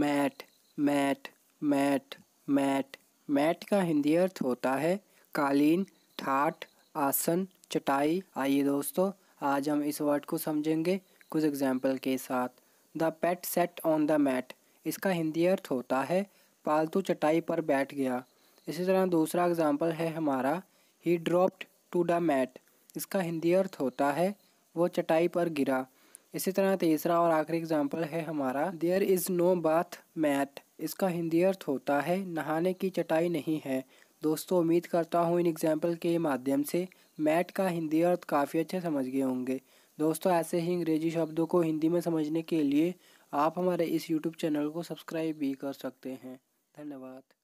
mat mat mat mat mat का हिंदी अर्थ होता है कालीन ठाट आसन चटाई आइए दोस्तों आज हम इस वर्ड को समझेंगे कुछ एग्जाम्पल के साथ the pet sat on the mat इसका हिंदी अर्थ होता है पालतू चटाई पर बैठ गया इसी तरह दूसरा एग्जाम्पल है हमारा he dropped to the mat इसका हिंदी अर्थ होता है वो चटाई पर गिरा इसी तरह तीसरा और आखिरी एग्जाम्पल है हमारा there is no bath mat इसका हिंदी अर्थ होता है नहाने की चटाई नहीं है दोस्तों उम्मीद करता हूँ इन एग्जाम्पल के माध्यम से मैट का हिंदी अर्थ काफ़ी अच्छे समझ गए होंगे दोस्तों ऐसे ही अंग्रेजी शब्दों को हिंदी में समझने के लिए आप हमारे इस यूट्यूब चैनल को सब्सक्राइब भी कर सकते हैं धन्यवाद